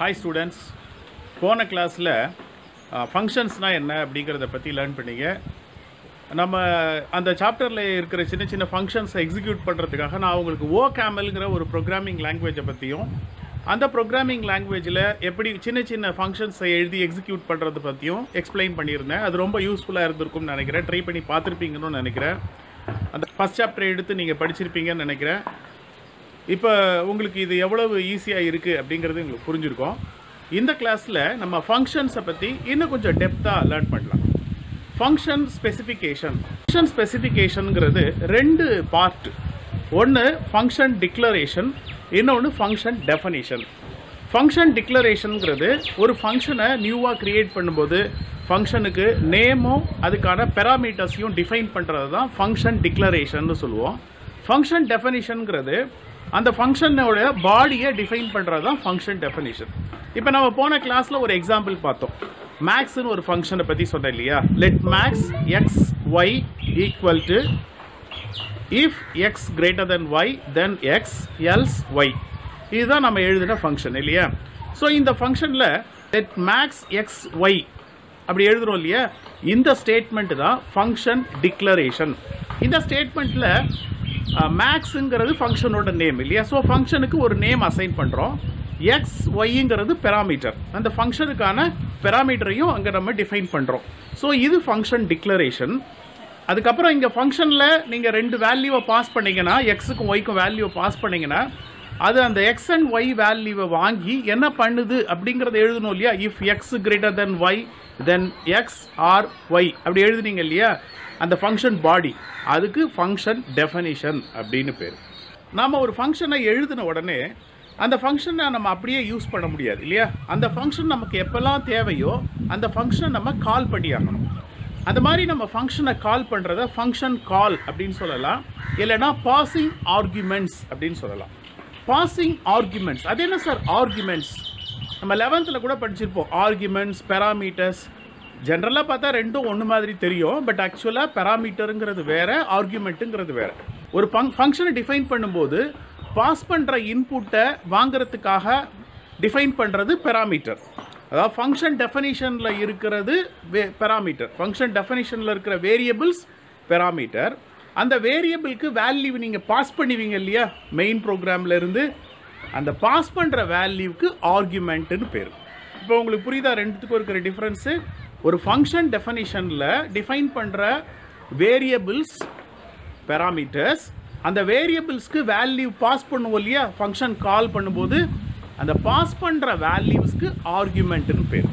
hi students போன கிளாஸில் ஃபங்க்ஷன்ஸ்னால் என்ன அப்படிங்கிறத பற்றி லேர்ன் பண்ணிங்க நம்ம அந்த சாப்டரில் இருக்கிற சின்ன சின்ன ஃபங்க்ஷன்ஸை எக்ஸிக்யூட் பண்ணுறதுக்காக நான் உங்களுக்கு ஓ கேமல்ங்கிற ஒரு ப்ரோக்ராமிங் லாங்குவேஜை பற்றியும் அந்த ப்ரோக்ராமிங் லாங்குவேஜில் எப்படி சின்ன சின்ன ஃபங்க்ஷன்ஸை எழுதி எக்ஸிக்யூட் பண்ணுறது பற்றியும் எக்ஸ்பிளைன் பண்ணியிருந்தேன் அது ரொம்ப யூஸ்ஃபுல்லாக இருந்திருக்கும்னு நினைக்கிறேன் ட்ரை பண்ணி பார்த்துருப்பீங்கன்னு நினைக்கிறேன் அந்த ஃபஸ்ட் சாப்டர் எடுத்து நீங்கள் படிச்சிருப்பீங்கன்னு நினைக்கிறேன் இப்போ உங்களுக்கு இது எவ்வளவு ஈஸியாக இருக்குது அப்படிங்கிறது எங்களுக்கு புரிஞ்சுருக்கோம் இந்த கிளாஸில் நம்ம ஃபங்க்ஷன்ஸை பற்றி இன்னும் கொஞ்சம் டெப்த்தாக லேர்ன் பண்ணலாம் ஃபங்க்ஷன் ஸ்பெசிஃபிகேஷன் ஃபங்க்ஷன் ஸ்பெசிஃபிகேஷனுங்கிறது ரெண்டு பார்ட் ஒன்று ஃபங்க்ஷன் டிக்ளரேஷன் இன்னொன்று ஃபங்க்ஷன் டெஃபனேஷன் ஃபங்க்ஷன் டிக்ளரேஷனுங்கிறது ஒரு ஃபங்க்ஷனை நியூவாக க்ரியேட் பண்ணும்போது ஃபங்க்ஷனுக்கு நேமும் அதுக்கான பெராமீட்டர்ஸையும் டிஃபைன் பண்ணுறது தான் ஃபங்க்ஷன் டிக்ளரேஷன் சொல்லுவோம் ஃபங்க்ஷன் டெஃபனிஷனுங்கிறது அந்த ஃபங்க்ஷனோட பாடியை டிஃபைன் பண்ணுறது தான் ஃபங்க்ஷன் டெஃபினேஷன் இப்போ நம்ம போன கிளாஸில் ஒரு எக்ஸாம்பிள் பார்த்தோம் மேக்ஸ்னு ஒரு ஃபங்க்ஷனை பற்றி சொன்னேன் இல்லையா let max x y equal to if x greater then y then x else y இதுதான் நம்ம எழுதின ஃபங்க்ஷன் இல்லையா ஸோ இந்த ஃபங்க்ஷனில் லெட் மேக்ஸ் எக்ஸ் ஒய் அப்படி எழுதுகிறோம் இல்லையா இந்த ஸ்டேட்மெண்ட் தான் ஃபங்க்ஷன் டிக்ளரேஷன் இந்த ஸ்டேட்மெண்ட்டில் மேக்ஸுங்கிறது ஃபங்க்ஷனோட நேம் இல்லையா ஸோ ஃபங்க்ஷனுக்கு ஒரு நேம் அசைன் பண்ணுறோம் எக்ஸ் ஒய்ங்கிறது பெராமீட்டர் அந்த ஃபங்க்ஷனுக்கான பெராமீட்டரையும் அங்கே நம்ம டிஃபைன் பண்ணுறோம் ஸோ இது ஃபங்க்ஷன் டிக்ளரேஷன் அதுக்கப்புறம் இங்கே ஃபங்க்ஷனில் நீங்கள் ரெண்டு வேல்யூவை பாஸ் பண்ணிங்கன்னா எக்ஸுக்கும் ஒய்க்கும் வேல்யூவை பாஸ் பண்ணிங்கன்னா அது அந்த எக்ஸ் அண்ட் ஒய் வேல்யூவை வாங்கி என்ன பண்ணுது அப்படிங்கிறத எழுதணும் இல்லையா if x greater then y then x or y அப்படி எழுதுனீங்க இல்லையா அந்த ஃபங்க்ஷன் பாடி அதுக்கு ஃபங்க்ஷன் டெஃபனிஷன் அப்படின்னு பேர் நாம் ஒரு ஃபங்க்ஷனை எழுதின உடனே அந்த ஃபங்க்ஷனை நம்ம அப்படியே யூஸ் பண்ண முடியாது இல்லையா அந்த ஃபங்க்ஷன் நமக்கு எப்போல்லாம் தேவையோ அந்த ஃபங்க்ஷனை நம்ம கால் பண்ணி ஆகணும் அந்த மாதிரி நம்ம ஃபங்க்ஷனை கால் பண்ணுறத ஃபங்க்ஷன் கால் அப்படின்னு சொல்லலாம் இல்லைனா பாசிங் ஆர்குமெண்ட்ஸ் அப்படின்னு சொல்லலாம் பாசிங் ஆர்குமெண்ட்ஸ் அது என்ன சார் ஆர்குமெண்ட்ஸ் நம்ம லெவன்த்தில் கூட படிச்சிருப்போம் ஆர்குமெண்ட்ஸ் பேராமீட்டர்ஸ் ஜென்ரலாக பார்த்தா ரெண்டும் ஒன்று மாதிரி தெரியும் பட் ஆக்சுவலாக பேராமீட்டருங்கிறது வேறு ஆர்கியூமெண்ட்டுங்கிறது வேறு ஒரு பங் ஃபங்க்ஷனை டிஃபைன் பண்ணும்போது பாஸ் பண்ணுற இன்புட்டை வாங்கிறதுக்காக டிஃபைன் பண்ணுறது பெராமீட்டர் அதாவது ஃபங்க்ஷன் டெஃபனிஷனில் இருக்கிறது வே பெராமீட்டர் ஃபங்க்ஷன் டெஃபனிஷனில் இருக்கிற வேரியபிள்ஸ் பெராமீட்டர் அந்த வேரியபிளுக்கு வேல்யூ நீங்கள் பாஸ் பண்ணுவீங்க இல்லையா மெயின் ப்ரோக்ராம்லேருந்து அந்த பாஸ் பண்ணுற வேல்யூவுக்கு ஆர்குமெண்ட்டுன்னு பேர் இப்போ உங்களுக்கு புரியுதா ரெண்டுத்துக்கும் இருக்கிற டிஃப்ரென்ஸு ஒரு ஃபங்க்ஷன் டெஃபனிஷனில் டிஃபைன் பண்ணுற வேரியபிள்ஸ் பேராமீட்டர்ஸ் அந்த வேரியபிள்ஸ்க்கு வேல்யூ பாஸ் பண்ணுவோம் இல்லையா ஃபங்க்ஷன் கால் பண்ணும்போது அந்த பாஸ் பண்ணுற வேல்யூஸ்க்கு ஆர்குமெண்ட்டுன்னு பேர்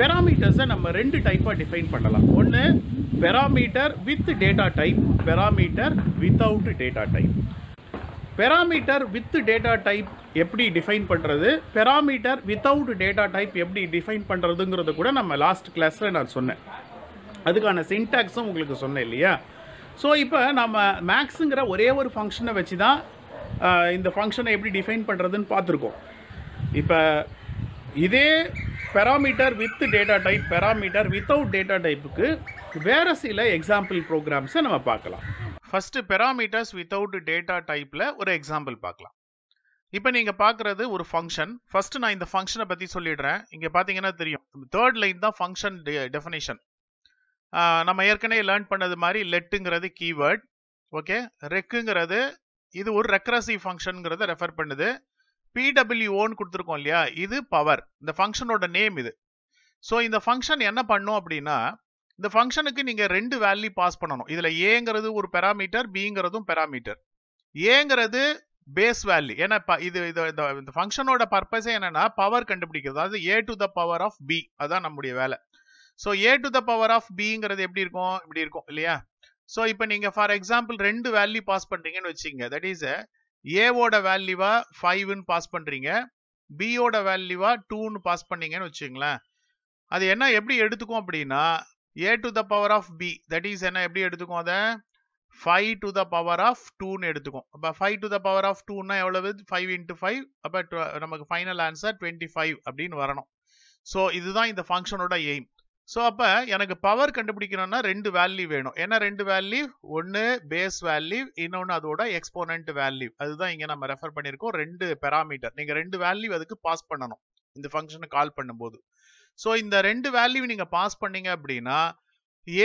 பெராமீட்டர்ஸை நம்ம ரெண்டு டைப்பாக டிஃபைன் பண்ணலாம் ஒன்று parameter with data type parameter without data type parameter with data type எப்படி டிஃபைன் பண்ணுறது பெராமீட்டர் வித்தவுட் டேட்டா டைப் எப்படி டிஃபைன் பண்ணுறதுங்கிறது கூட நம்ம லாஸ்ட் கிளாஸில் நான் சொன்னேன் அதுக்கான சின்டாக்ஸும் உங்களுக்கு சொன்னேன் இல்லையா ஸோ இப்போ நம்ம மேக்ஸுங்கிற ஒரே ஒரு ஃபங்க்ஷனை வச்சு தான் இந்த ஃபங்க்ஷனை எப்படி டிஃபைன் பண்ணுறதுன்னு பார்த்துருக்கோம் இப்போ இதே parameter with data type parameter without data டைப்புக்கு வேறு சில எக்ஸாம்பிள் ப்ரோக்ராம்ஸை நம்ம பார்க்கலாம் ஃபஸ்ட்டு பெராமீட்டர்ஸ் வித்தவுட் டேட்டா டைப்பில் ஒரு எக்ஸாம்பிள் பார்க்கலாம் இப்போ நீங்கள் பார்க்குறது ஒரு ஃபங்க்ஷன் ஃபஸ்ட்டு நான் இந்த ஃபங்க்ஷனை பற்றி சொல்லிடுறேன் இங்கே பார்த்தீங்கன்னா தெரியும் தேர்ட் லைன் தான் ஃபங்க்ஷன் டெஃபினேஷன் நம்ம ஏற்கனவே லேர்ன் பண்ணது மாதிரி லெட்டுங்கிறது கீவேர்ட் ஓகே ரெக்குங்கிறது இது ஒரு ரெக்ரஸிவ் ஃபங்க்ஷனுங்கிறத ரெஃபர் பண்ணுது பிடபிள்யூஓன்னு கொடுத்துருக்கோம் இல்லையா இது பவர் இந்த ஃபங்க்ஷனோட நேம் இது ஸோ இந்த ஃபங்க்ஷன் என்ன பண்ணும் அப்படின்னா இந்த ஃபங்க்ஷனுக்கு நீங்கள் ரெண்டு வேல்யூ பாஸ் பண்ணணும் இதில் ஏங்கிறது ஒரு பெராமீட்டர் பிங்கிறதும் பெராமீட்டர் ஏங்கிறது பேஸ் வேல்யூ ஏன்னா இது இது இந்த ஃபங்க்ஷனோட பர்பஸே என்னன்னா பவர் கண்டுபிடிக்கிறது அதாவது a to the power of b அதான் நம்முடைய வேலை so a to the power of பிங்கிறது எப்படி இருக்கும் இப்படி இருக்கும் இல்லையா ஸோ இப்போ நீங்கள் ஃபார் எக்ஸாம்பிள் ரெண்டு வேல்யூ பாஸ் பண்ணுறீங்கன்னு வச்சுங்க தட் இஸ் ஏவோட வேல்யூவா ஃபைவ்னு பாஸ் பண்ணுறீங்க பியோட வேல்யூவா டூன்னு பாஸ் பண்ணீங்கன்னு வச்சுங்களேன் அது என்ன எப்படி எடுத்துக்கும் அப்படின்னா a to the power of b that is என்ன எப்படி எடுத்துக்கும் அதை five to the power of டூன்னு எடுத்துக்கும் அப்போ five to the power of டூன்னா எவ்வளவு ஃபைவ் இன்ட்டு ஃபைவ் அப்போ நமக்கு ஃபைனல் ஆன்சர் டுவெண்ட்டி ஃபைவ் அப்படின்னு வரணும் ஸோ இதுதான் இந்த ஃபங்க்ஷனோட எய்ம் ஸோ அப்போ எனக்கு பவர் கண்டுபிடிக்கணும்னா ரெண்டு வேல்யூ வேணும் ஏன்னா ரெண்டு வேல்யூ ஒன்று பேஸ் வேல்யூ இன்னொன்று அதோட எக்ஸ்போனன்ட் வேல்யூ அதுதான் இங்கே நம்ம ரெஃபர் பண்ணியிருக்கோம் ரெண்டு பெராமீட்டர் நீங்கள் ரெண்டு வேல்யூ அதுக்கு பாஸ் பண்ணணும் இந்த ஃபங்க்ஷனை கால் பண்ணும்போது ஸோ இந்த ரெண்டு வேல்யூ நீங்கள் பாஸ் பண்ணீங்க அப்படின்னா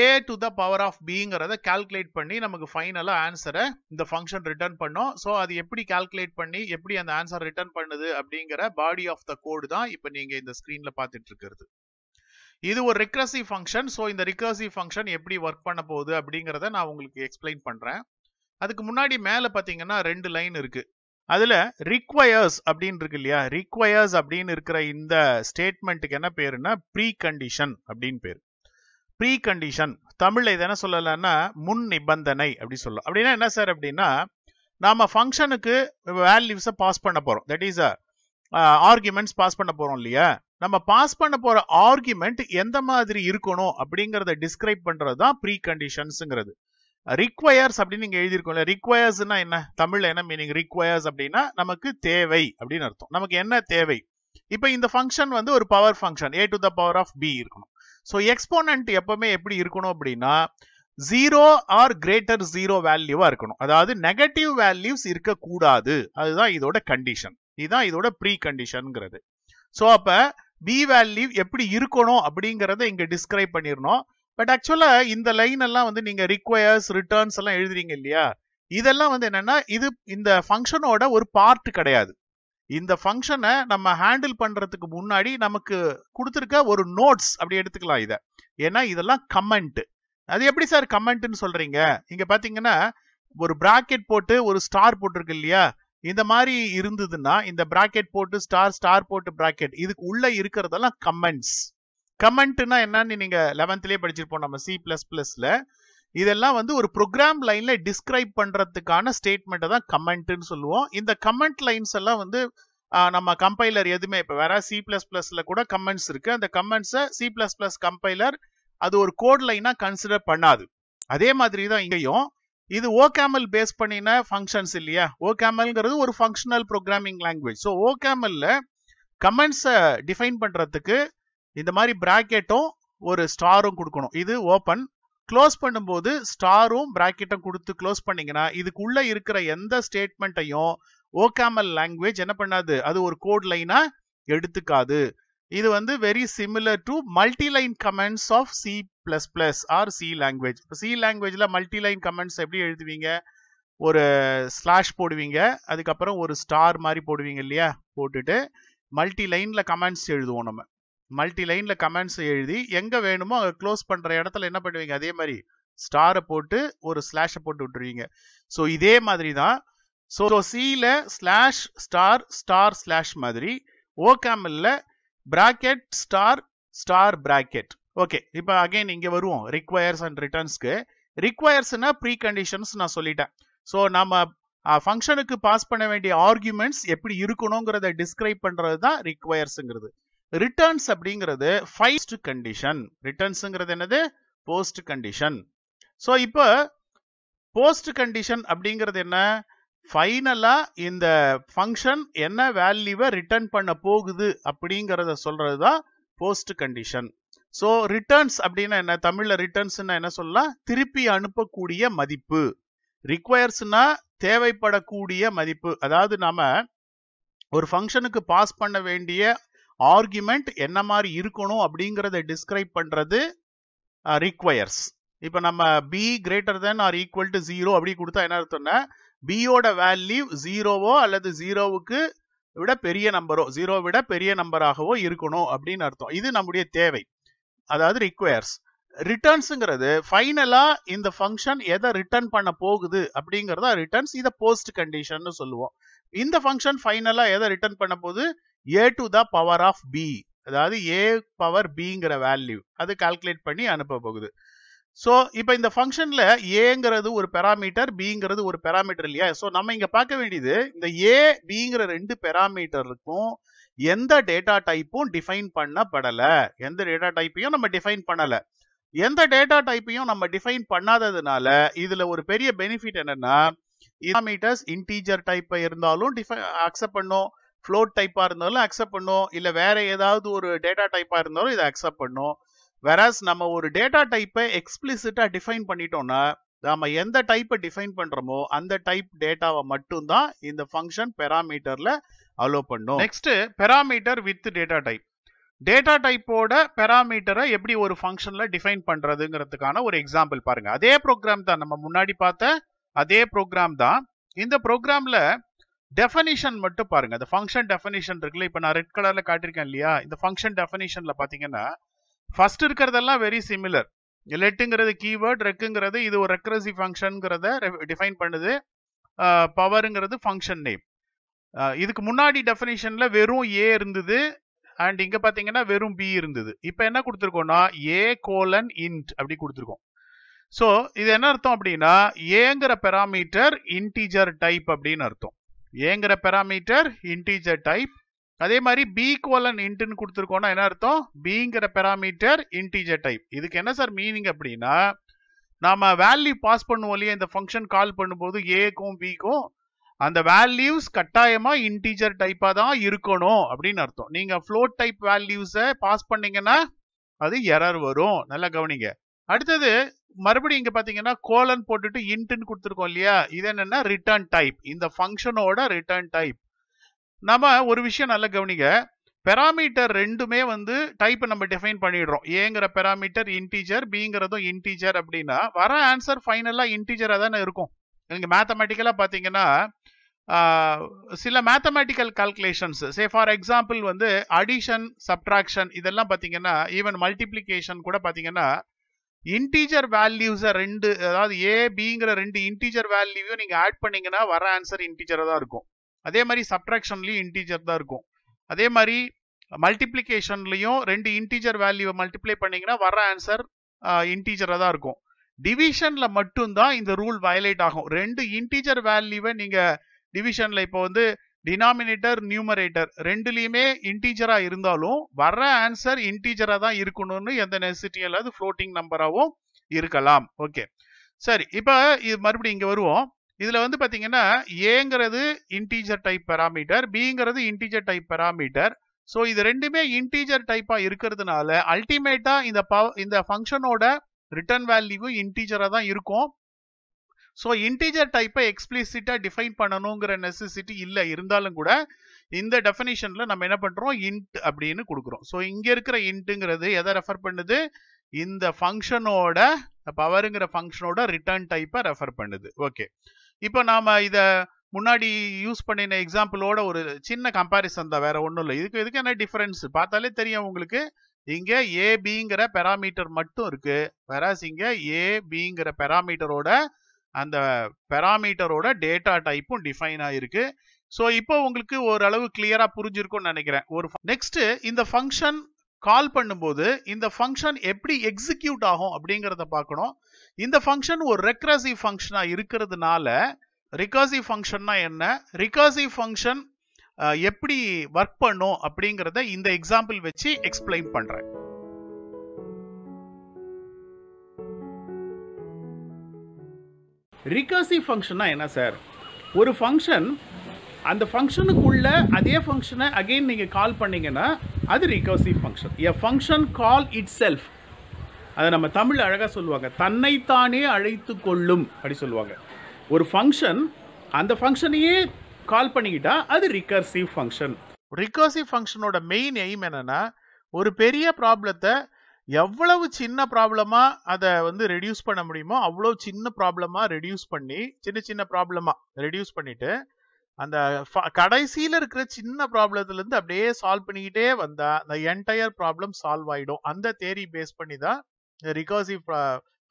a to the power of பிங்கிறத கால்குலேட் பண்ணி நமக்கு ஃபைனலாக ஆன்சரை இந்த ஃபங்க்ஷன் ரிட்டர்ன் பண்ணோம் ஸோ அது எப்படி கால்குலேட் பண்ணி எப்படி அந்த ஆன்சர் ரிட்டர்ன் பண்ணுது அப்படிங்கிற பாடி ஆஃப் த கோடு தான் இப்போ நீங்கள் இந்த ஸ்க்ரீனில் பார்த்துட்டு இருக்கிறது இது ஒரு ரிக்ரஸிவ் ஃபங்க்ஷன் ஸோ இந்த ரிக்ரஸிவ் ஃபங்க்ஷன் எப்படி ஒர்க் பண்ண போகுது அப்படிங்கிறத நான் உங்களுக்கு எக்ஸ்பிளைன் பண்ணுறேன் அதுக்கு முன்னாடி மேலே பார்த்தீங்கன்னா ரெண்டு லைன் இருக்குது அதில் ரிக்வயர்ஸ் அப்படின்னு இருக்கு இல்லையா ரிக்வயர்ஸ் அப்படின்னு இருக்கிற இந்த ஸ்டேட்மெண்ட்டுக்கு என்ன பேருன்னா ப்ரீ கண்டிஷன் அப்படின்னு பேர் ப்ரீ கண்டிஷன் தமிழில் இதை என்ன சொல்லலன்னா முன் நிபந்தனை அப்படின்னு சொல்லலாம் அப்படின்னா என்ன சார் அப்படின்னா நாம் ஃபங்க்ஷனுக்கு வேல்யூஸை பாஸ் பண்ண போகிறோம் that is a arguments pass பண்ண போகிறோம் இல்லையா நம்ம பாஸ் பண்ண போகிற ஆர்குமெண்ட் எந்த மாதிரி இருக்கணும் அப்படிங்கிறத டிஸ்கிரைப் பண்ணுறது தான் ப்ரீ கண்டிஷன்ஸுங்கிறது ரிக்வயர்ஸ் அப்படின்னு நீங்க எழுதியிருக்கோம்ல ரிக்வயர்ஸ்னா என்ன தமிழ்ல என்ன மீனிங் ரிக்வயர்ஸ் அப்படின்னா நமக்கு தேவை அப்படின்னு அர்த்தம் நமக்கு என்ன தேவை இப்போ இந்த ஃபங்க்ஷன் வந்து ஒரு power function a to the power of b இருக்கணும் ஸோ எக்ஸ்போனன்ட் எப்பவுமே எப்படி இருக்கணும் அப்படின்னா ஜீரோ ஆர் கிரேட்டர் ஜீரோ வேல்யூவா இருக்கணும் அதாவது நெகட்டிவ் வேல்யூஸ் இருக்கக்கூடாது அதுதான் இதோட கண்டிஷன் இதுதான் இதோட ப்ரீ கண்டிஷன்ங்கிறது ஸோ அப்ப பி வேல்யூ எப்படி இருக்கணும் அப்படிங்கிறத இங்க டிஸ்கிரைப் பண்ணிடணும் பட் ஆக்சுவலா இந்த லைன் எல்லாம் வந்து நீங்க ரிக்வயர்ஸ் ரிட்டர்ன்ஸ் எல்லாம் எழுதுறீங்க இல்லையா இதெல்லாம் வந்து என்னன்னா இது இந்த ஃபங்க்ஷனோட ஒரு பார்ட் கிடையாது இந்த ஃபங்க்ஷனை நம்ம ஹேண்டில் பண்றதுக்கு முன்னாடி நமக்கு கொடுத்துருக்க ஒரு நோட்ஸ் அப்படி எடுத்துக்கலாம் இதை ஏன்னா இதெல்லாம் கமெண்ட் அது எப்படி சார் கமெண்ட்னு சொல்றீங்க இங்க பாத்தீங்கன்னா ஒரு பிராக்கெட் போட்டு ஒரு ஸ்டார் போட்டிருக்கு இல்லையா இந்த மாதிரி இருந்ததுன்னா இந்த பிராக்கெட் போட்டு ஸ்டார் ஸ்டார் போட்டு பிராக்கெட் இதுக்கு உள்ள இருக்கிறதெல்லாம் கமெண்ட்ஸ் கமெண்ட்னா என்னன்னு நீங்க லெவன்த்லயே படிச்சிருப்போம் நம்ம சி பிளஸ் பிளஸ்ல இதெல்லாம் வந்து ஒரு ப்ரோக்ராம் லைன்ல டிஸ்கிரைப் பண்றதுக்கான ஸ்டேட்மெண்ட்டை தான் கமெண்ட்னு சொல்லுவோம் இந்த கமெண்ட் லைன்ஸ் எல்லாம் வந்து நம்ம கம்பைலர் எதுவுமே இப்போ வேற சி பிளஸ் பிளஸ்ல கூட கமெண்ட்ஸ் இருக்கு அந்த கமெண்ட்ஸை சி பிளஸ் பிளஸ் கம்பைலர் அது ஒரு கோட் லைனா கன்சிடர் பண்ணாது அதே மாதிரி தான் இங்கேயும் இது ஓகேமல் பேஸ் பண்ணின ஃபங்க்ஷன்ஸ் இல்லையா ஓகேமல்ங்கிறது ஒரு ஃபங்க்ஷனல் ப்ரோக்ராமிங் லாங்குவேஜ் ஸோ ஓகேமல்ல கமெண்ட்ஸை டிஃபைன் பண்ணுறதுக்கு இந்த மாதிரி ப்ராக்கெட்டும் ஒரு ஸ்டாரும் கொடுக்கணும் இது ஓப்பன் க்ளோஸ் பண்ணும்போது ஸ்டாரும் ப்ராக்கெட்டும் கொடுத்து க்ளோஸ் பண்ணீங்கன்னா இதுக்குள்ளே இருக்கிற எந்த ஸ்டேட்மெண்ட்டையும் ஓகாமல் லாங்குவேஜ் என்ன பண்ணாது அது ஒரு கோட் லைனாக எடுத்துக்காது இது வந்து very similar to multiline comments of C plus plus or C language C லாங்குவேஜில் மல்டிலைன் கமெண்ட்ஸ் எப்படி எழுதுவீங்க ஒரு ஸ்லாஷ் போடுவீங்க அதுக்கப்புறம் ஒரு ஸ்டார் மாதிரி போடுவீங்க இல்லையா போட்டுட்டு மல்டி லைனில் கமெண்ட்ஸ் எழுதுவோம் நம்ம மல்டி லைனில் கமெண்ட்ஸ் எழுதி எங்கே வேணுமோ அதை க்ளோஸ் பண்ணுற இடத்துல என்ன பண்ணுவீங்க அதே மாதிரி ஸ்டாரை போட்டு ஒரு ஸ்லாஷை போட்டு விட்டுருவீங்க ஸோ இதே மாதிரி தான் ஸோ சியில் ஸ்லாஷ் ஸ்டார் ஸ்டார் ஸ்லாஷ் மாதிரி ஓகேமில் bracket star star bracket okay இப்போ அகைன் இங்கே வருவோம் ரிக்வயர்ஸ் அண்ட் ரிட்டர்ன்ஸ்க்கு ரிக்வயர்ஸ்னா ப்ரீ கண்டிஷன்ஸ் நான் சொல்லிட்டேன் ஸோ நம்ம ஃபங்க்ஷனுக்கு பாஸ் பண்ண வேண்டிய ஆர்குமெண்ட்ஸ் எப்படி இருக்கணுங்கிறத டிஸ்கிரைப் பண்ணுறது தான் ரிக்வயர்ஸுங்கிறது ரிட்டர்ன்ஸ் அப்படிங்கிறது ஃபைஸ்ட் கண்டிஷன் ரிட்டர்ன்ஸுங்கிறது என்னது போஸ்ட் கண்டிஷன் ஸோ இப்போ போஸ்ட் கண்டிஷன் அப்படிங்கிறது என்ன ஃபைனலாக இந்த ஃபங்க்ஷன் என்ன வேல்யூவை ரிட்டர்ன் பண்ண போகுது அப்படிங்கிறத சொல்கிறது தான் போஸ்ட் கண்டிஷன் ஸோ ரிட்டர்ன்ஸ் அப்படின்னா என்ன தமிழில் ரிட்டர்ன்ஸ்னா என்ன சொல்லலாம் திருப்பி அனுப்பக்கூடிய மதிப்பு ரிக்வயர்ஸ்னா தேவைப்படக்கூடிய மதிப்பு அதாவது நாம் ஒரு ஃபங்க்ஷனுக்கு பாஸ் பண்ண வேண்டிய ஆர்குமெண்ட் என்ன மாதிரி இருக்கணும் அப்படிங்கிறத டிஸ்கிரைப் பண்ணுறது ரிக்வயர்ஸ் uh, இப்போ நம்ம b greater then or equal to zero அப்படி கொடுத்தா என்ன அர்த்தம்னா பியோட வேல்யூ ஜீரோவோ அல்லது ஜீரோவுக்கு விட பெரிய நம்பரோ ஜீரோ விட பெரிய நம்பராகவோ இருக்கணும் அப்படின்னு அர்த்தம் இது நம்முடைய தேவை அதாவது ரிக்வயர்ஸ் ரிட்டர்ன்ஸுங்கிறது ஃபைனலாக இந்த ஃபங்க்ஷன் எதை ரிட்டர்ன் பண்ண போகுது அப்படிங்கிறத ரிட்டர்ன்ஸ் இதை போஸ்ட் கண்டிஷன் சொல்லுவோம் இந்த ஃபங்க்ஷன் ஃபைனலாக எதை ரிட்டர்ன் பண்ண போகுது a to the power of b அதாவது ஏ பவர் பிங்கிற வேல்யூ அது கால்குலேட் பண்ணி அனுப்ப போகுது ஸோ இப்போ இந்த ஃபங்க்ஷனில் ஏங்கிறது ஒரு பெராமீட்டர் பிங்கிறது ஒரு பெராமீட்டர் இல்லையா ஸோ நம்ம இங்கே பார்க்க வேண்டியது இந்த ஏ பிங்கிற ரெண்டு பெராமீட்டருக்கும் எந்த டேட்டா டைப்பும் டிஃபைன் பண்ணப்படலை எந்த டேட்டா டைப்பையும் நம்ம டிஃபைன் பண்ணலை எந்த டேட்டா டைப்பையும் நம்ம டிஃபைன் பண்ணாததுனால இதில் ஒரு பெரிய பெனிஃபிட் என்னென்னா இனாமீட்டர்ஸ் இன்டீஜர் டைப்பை இருந்தாலும் டிஃபை அக்செப்ட் பண்ணும் ஃப்ளோட் டைப்பாக இருந்தாலும் அக்செப்ட் பண்ணும் இல்லை வேற ஏதாவது ஒரு டேட்டா டைப்பாக இருந்தாலும் இதை அக்செப்ட் பண்ணும் வெராஸ் நம்ம ஒரு டேட்டா டைப்பை எக்ஸ்பிளிசிட்டாக டிஃபைன் பண்ணிட்டோம்னா நம்ம எந்த டைப்பை டிஃபைன் பண்ணுறோமோ அந்த டைப் டேட்டாவை மட்டும்தான் இந்த ஃபங்க்ஷன் பெராமீட்டரில் அலோவ் பண்ணும் next parameter with data type data டைப்போட பெராமீட்டரை எப்படி ஒரு ஃபங்க்ஷனில் டிஃபைன் பண்ணுறதுங்கிறதுக்கான ஒரு எக்ஸாம்பிள் பாருங்கள் அதே ப்ரோக்ராம் தான் நம்ம முன்னாடி பார்த்த அதே ப்ரோக்ராம் தான் இந்த ப்ரோக்ராமில் டெஃபனிஷன் மட்டும் பாருங்க அந்த ஃபங்க்ஷன் டெஃபனிஷன் இருக்குல்ல இப்போ நான் ரெட் கலர்ல காட்டிருக்கேன் இல்லையா இந்த ஃபங்க்ஷன் டெஃபனிஷன்ல பாத்தீங்கன்னா ஃபர்ஸ்ட் இருக்கிறதெல்லாம் வெரி சிமிலர் லெட்டுங்கிறது கீவேர்ட் ரெக்குங்கிறது இது ஒரு ரெக்ரசி ஃபங்க்ஷனுங்கிறத டிஃபைன் பண்ணுது பவருங்கிறது ஃபங்க்ஷன் நேம் இதுக்கு முன்னாடி டெஃபினேஷன்ல வெறும் ஏ இருந்தது அண்ட் இங்க பாத்தீங்கன்னா வெறும் பி இருந்தது இப்போ என்ன கொடுத்துருக்கோம்னா ஏ கோலன் இன்ட் அப்படி கொடுத்துருக்கோம் ஸோ இது என்ன அர்த்தம் அப்படின்னா ஏங்கிற பெராமீட்டர் இன்டீஜர் டைப் அப்படின்னு அர்த்தம் ஏங்கிற பெராமீட்டர் இன்டீஜர் டைப் அதே மாதிரி பி கோலன் இன்ட்டுன்னு கொடுத்துருக்கோன்னா என்ன அர்த்தம் பிங்கிற பெராமீட்டர் இன்டீஜர் டைப் இதுக்கு என்ன சார் மீனிங் அப்படின்னா நாம் வேல்யூ பாஸ் பண்ணுவோம் இல்லையா இந்த ஃபங்க்ஷன் கால் பண்ணும்போது ஏக்கும் பிக்கும் அந்த வேல்யூஸ் கட்டாயமாக இன்டீஜர் டைப்பாக தான் இருக்கணும் அப்படின்னு அர்த்தம் நீங்கள் ஃப்ளோட் டைப் வேல்யூஸை பாஸ் பண்ணீங்கன்னா அது எரர் வரும் நல்லா கவனிங்க அடுத்தது மறுபடியும் இங்க பாத்தீங்கன்னா கோலன் போட்டுட்டு இன்ட்னு கொடுத்துருக்கோம் இல்லையா இது என்னன்னா ரிட்டர்ன் டைப் இந்த ஃபங்க்ஷனோட ரிட்டர்ன் டைப் நம்ம ஒரு விஷயம் நல்லா கவனிங்க பெராமீட்டர் ரெண்டுமே வந்து டைப்பை நம்ம டிஃபைன் பண்ணிடுறோம் ஏங்கிற பெராமீட்டர் இன்டீஜர் பிங்கிறதும் இன்டீஜர் அப்படின்னா வர ஆன்சர் ஃபைனலாக இன்டீஜராக தானே இருக்கும் நீங்கள் மேத்தமெட்டிக்கலாக பார்த்தீங்கன்னா சில mathematical calculations say for example வந்து அடிஷன் சப்ட்ராக்ஷன் இதெல்லாம் பார்த்தீங்கன்னா ஈவன் மல்டிப்ளிகேஷன் கூட பார்த்தீங்கன்னா இன்டீஜர் வேல்யூஸை ரெண்டு அதாவது ஏ பிங்கிற ரெண்டு இன்டீஜர் வேல்யூவையும் நீங்கள் ஆட் பண்ணீங்கன்னா வர ஆன்சர் இன்டீஜராக தான் இருக்கும் அதே மாதிரி சப்ட்ராக்ஷன்லையும் இன்டீஜர் தான் இருக்கும் அதே மாதிரி மல்டிப்ளிகேஷன்லையும் ரெண்டு இன்டீஜர் வேல்யூவை மல்டிப்ளை பண்ணீங்கன்னா வர ஆன்சர் இன்டீஜராக தான் இருக்கும் டிவிஷனில் மட்டும்தான் இந்த ரூல் வயலேட் ஆகும் ரெண்டு இன்டீஜர் வேல்யூவை நீங்கள் டிவிஷனில் இப்போ வந்து டினாமினேட்டர் நியூமரேட்டர் ரெண்டுலேயுமே இன்டீஜராக இருந்தாலும் வர்ற ஆன்சர் இன்டீஜராக தான் இருக்கணும்னு எந்த நெசிட்டி அல்லது ஃப்ளோட்டிங் நம்பராகவும் இருக்கலாம் ஓகே சரி இப்போ இது மறுபடியும் இங்கே வருவோம் இதில் வந்து பார்த்தீங்கன்னா ஏங்கிறது இன்டீஜர் டைப் பெராமீட்டர் பிங்கிறது இன்டீஜர் டைப் பெராமீட்டர் ஸோ இது ரெண்டுமே இன்டீஜர் டைப்பாக இருக்கிறதுனால அல்டிமேட்டாக இந்த பவ இந்த ஃபங்க்ஷனோட ரிட்டர்ன் வேல்யூ இன்டீஜராக தான் இருக்கும் ஸோ இன்டீஜர் டைப்பை எக்ஸ்பிளிசிட்டாக டிஃபைன் பண்ணணுங்கிற நெசசிட்டி இல்லை இருந்தாலும் கூட இந்த டெஃபினேஷனில் நம்ம என்ன பண்ணுறோம் இன்ட் அப்படின்னு கொடுக்குறோம் ஸோ இங்கே இருக்கிற இன்ட்டுங்கிறது எதை ரெஃபர் பண்ணுது இந்த ஃபங்க்ஷனோட பவருங்கிற ஃபங்க்ஷனோட ரிட்டர்ன் டைப்பை ரெஃபர் பண்ணுது ஓகே இப்போ நாம் இதை முன்னாடி யூஸ் பண்ணின எக்ஸாம்பிளோட ஒரு சின்ன கம்பாரிசன் தான் வேற ஒன்றும் இல்லை இதுக்கு இதுக்கு என்ன டிஃப்ரென்ஸ் பார்த்தாலே தெரியும் உங்களுக்கு இங்கே ஏபிங்கிற பெராமீட்டர் மட்டும் இருக்கு வேற இங்கே ஏபிங்கிற பெராமீட்டரோட அந்த பெராமீட்டரோட டேட்டா டைப்பும் டிஃபைன் ஆயிருக்கு ஸோ இப்போ உங்களுக்கு ஓரளவு கிளியராக புரிஞ்சிருக்கும்னு நினைக்கிறேன் ஒரு நெக்ஸ்ட் இந்த ஃபங்க்ஷன் கால் பண்ணும்போது இந்த ஃபங்க்ஷன் எப்படி எக்ஸிக்யூட் ஆகும் அப்படிங்கிறத பார்க்கணும் இந்த ஃபங்க்ஷன் ஒரு ரெக்ரஸிவ் ஃபங்க்ஷனாக இருக்கிறதுனால ரிகர்சிவ் ஃபங்க்ஷன்னா என்ன ரிகர்சிவ் ஃபங்க்ஷன் எப்படி ஒர்க் பண்ணும் அப்படிங்கிறத இந்த எக்ஸாம்பிள் வச்சு எக்ஸ்பிளைன் பண்ணுறேன் ரிகர்சிவ் ஃபங்க்ஷன்னா என்ன சார் ஒரு ஃபங்க்ஷன் அந்த ஃபங்க்ஷனுக்குள்ளே அதே ஃபங்க்ஷனை அகெயின் நீங்கள் கால் பண்ணிங்கன்னா அது recursive function a function call itself அதை நம்ம தமிழ் அழகாக சொல்லுவாங்க தன்னைத்தானே அழைத்து கொள்ளும் அப்படி சொல்லுவாங்க ஒரு ஃபங்க்ஷன் அந்த ஃபங்க்ஷனையே கால் பண்ணிக்கிட்டா அது ரிகர்சிவ் ஃபங்க்ஷன் ரிகர்சிவ் ஃபங்க்ஷனோட மெயின் எய்ம் என்னென்னா ஒரு பெரிய ப்ராப்ளத்தை எவ்வளவு சின்ன ப்ராப்ளமா அதை வந்து ரெடியூஸ் பண்ண முடியுமோ அவ்வளோ சின்ன ப்ராப்ளமா ரெடியூஸ் பண்ணி சின்ன சின்ன ப்ராப்ளமா ரெடியூஸ் பண்ணிட்டு அந்த கடைசியில் இருக்கிற சின்ன ப்ராப்ளத்துலேருந்து அப்படியே சால்வ் பண்ணிக்கிட்டே வந்தா அந்த என்டையர் ப்ராப்ளம் சால்வ் ஆகிடும் அந்த தேரி பேஸ் பண்ணி தான் ரிகர்சிவ்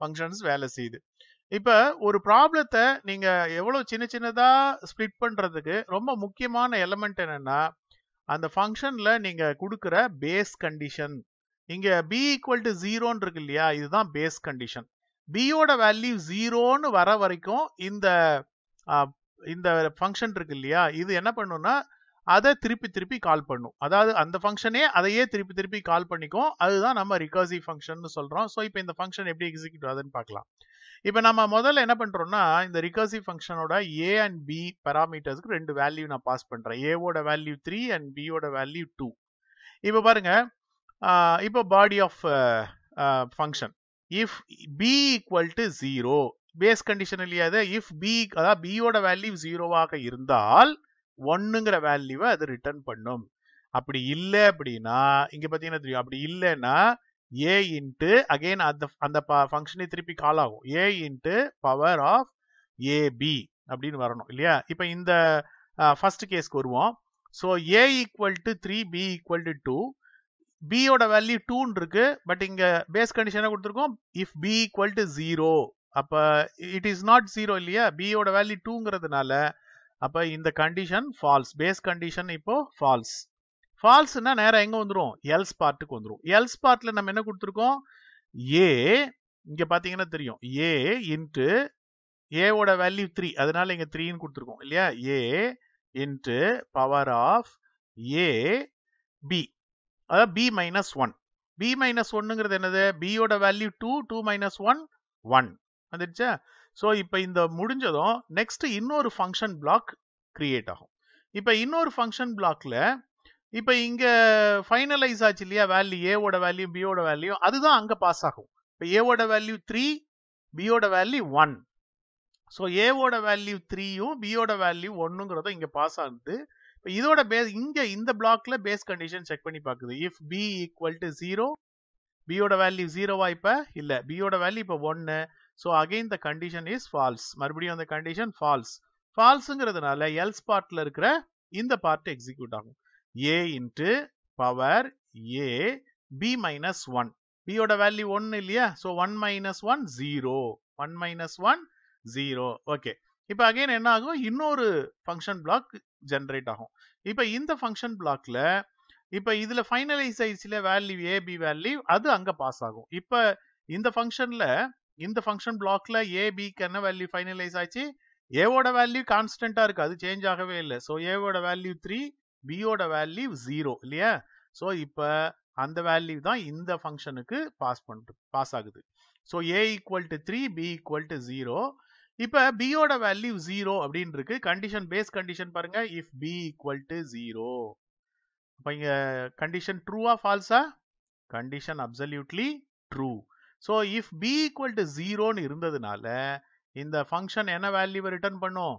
ஃபங்க்ஷன்ஸ் வேலை செய்யுது இப்போ ஒரு ப்ராப்ளத்தை நீங்கள் எவ்வளோ சின்ன சின்னதாக ஸ்ப்ளிட் பண்ணுறதுக்கு ரொம்ப முக்கியமான எலமெண்ட் என்னென்னா அந்த ஃபங்க்ஷனில் நீங்கள் கொடுக்குற பேஸ் கண்டிஷன் இங்க b ஈக்குவல் டு ஜீரோன்னு இருக்கு இல்லையா இதுதான் பேஸ் கண்டிஷன் பியோட வேல்யூ ஜீரோன்னு வர வரைக்கும் இந்த இந்த ஃபங்க்ஷன் இருக்கு இல்லையா இது என்ன பண்ணுன்னா அதை திருப்பி திருப்பி கால் பண்ணும் அதாவது அந்த ஃபங்க்ஷனே அதையே திருப்பி திருப்பி கால் பண்ணிக்கும் அதுதான் நம்ம ரிகர்சிவ் ஃபங்க்ஷன் சொல்றோம் ஸோ இப்போ இந்த ஃபங்க்ஷன் எப்படி எக்ஸிக்யூட் ஆகுதுன்னு பார்க்கலாம் இப்போ நம்ம முதல்ல என்ன பண்ணுறோம்னா இந்த ரிகர்சிவ் ஃபங்க்ஷனோட ஏ அண்ட் பி பராமீட்டர்ஸ்க்கு ரெண்டு வேல்யூ நான் பாஸ் பண்ணுறேன் ஏவோட வேல்யூ த்ரீ அண்ட் பியோட வேல்யூ டூ இப்போ பாருங்க இப்போ body of function if b equal to zero base condition இல்லையாது இஃப் பி அதாவது பியோட வேல்யூ ஜீரோவாக இருந்தால் ஒன்னுங்கிற வேல்யூவை அது ரிட்டர்ன் பண்ணும் அப்படி இல்லை அப்படின்னா இங்கே பார்த்தீங்கன்னா தெரியும் அப்படி இல்லைன்னா ஏ இன்ட்டு அகெயின் அந்த அந்த ஃபங்க்ஷனை திருப்பி கால் ஆகும் a into power of a b அப்படின்னு வரணும் இல்லையா இப்போ இந்த ஃபர்ஸ்ட் கேஸ்க்கு வருவோம் so a equal to three b equal to two பியோட வேல்யூ டூன்னு இருக்கு பட் இங்க பேஸ் கண்டிஷனாக கொடுத்துருக்கோம் if b equal to zero அப்ப இட் இஸ் நாட் ஜீரோ இல்லையா பியோட வேல்யூ டூங்கிறதுனால அப்போ இந்த கண்டிஷன் ஃபால்ஸ் பேஸ் கண்டிஷன் இப்போ ஃபால்ஸ் ஃபால்ஸ்னா நேராக எங்கே வந்துடும் எல்ஸ் பார்ட்டுக்கு வந்துடும் எல்ஸ் பார்ட்டில் நம்ம என்ன கொடுத்துருக்கோம் ஏ இங்கே பார்த்தீங்கன்னா தெரியும் ஏ இன்ட்டு ஏவோட வேல்யூ த்ரீ அதனால இங்கே த்ரீன்னு கொடுத்துருக்கோம் இல்லையா a into power of a b அதாவது b minus one b minus ஒன்னுங்கிறது என்னது பியோட value two two minus one one வந்துடுச்சா ஸோ இப்போ இந்த முடிஞ்சதும் நெக்ஸ்ட் இன்னொரு ஃபங்க்ஷன் பிளாக் கிரியேட் ஆகும் இப்போ இன்னொரு ஃபங்க்ஷன் பிளாக்ல இப்போ இங்கே ஃபைனலைஸ் ஆச்சு இல்லையா வேல்யூ ஏவோட வேல்யூ பியோட வேல்யூ அதுதான் அங்கே பாஸ் ஆகும் இப்போ ஏவோட வேல்யூ த்ரீ பியோட வேல்யூ ஒன் ஸோ ஏவோட வேல்யூ த்ரீயும் பியோட வேல்யூ ஒன்னுங்கிறதும் இங்கே பாஸ் ஆகுது இப்போ இதோட பேஸ் இங்கே இந்த பிளாக்ல பேஸ் கண்டிஷன் செக் பண்ணி பார்க்குது if b equal to zero பியோட வேல்யூ ஜீரோவா இப்போ இல்லை பியோட வேல்யூ இப்போ ஒன்று so again the condition is false மறுபடியும் அந்த கண்டிஷன் ஃபால்ஸ் ஃபால்ஸுங்கிறதுனால எல்ஸ் பார்ட்டில் இருக்கிற இந்த பார்ட் எக்ஸிக்யூட் ஆகும் a into power a b minus one பியோட வேல்யூ ஒன்று இல்லையா so one minus one zero one minus one zero okay இப்போ அகைன் என்ன ஆகும் இன்னொரு ஃபங்க்ஷன் பிளாக் ஜென்ரேட் ஆகும் இப்போ இந்த ஃபங்க்ஷன் பிளாக்ல இப்போ இதுல ஃபைனலைஸ் ஆயிடுச்சுல வேல்யூ ஏ பி வேல்யூ அது அங்கே பாஸ் ஆகும் இப்போ இந்த ஃபங்க்ஷன்ல இந்த ஃபங்க்ஷன் பிளாக்ல ஏ பிக்கு என்ன வேல்யூ ஃபைனலைஸ் ஆச்சு ஏவோட வேல்யூ கான்ஸ்டன்டா இருக்கு அது சேஞ்ச் ஆகவே இல்லை ஸோ ஏவோட வேல்யூ த்ரீ பியோட வேல்யூ ஜீரோ இல்லையா ஸோ இப்போ அந்த வேல்யூ தான் இந்த ஃபங்க்ஷனுக்கு பாஸ் பண்ணிட்டு பாஸ் ஆகுது so a equal to three b equal to zero இப்போ பியோட வேல்யூ ஜீரோ அப்படின்னு இருக்கு கண்டிஷன் பேஸ் கண்டிஷன் பாருங்க if b equal to zero அப்ப இங்க கண்டிஷன் ட்ரூவா ஃபால்ஸா condition absolutely true so if b equal to ஜீரோன்னு இருந்ததுனால இந்த ஃபங்க்ஷன் என்ன வேல்யூவை ரிட்டர்ன் பண்ணும்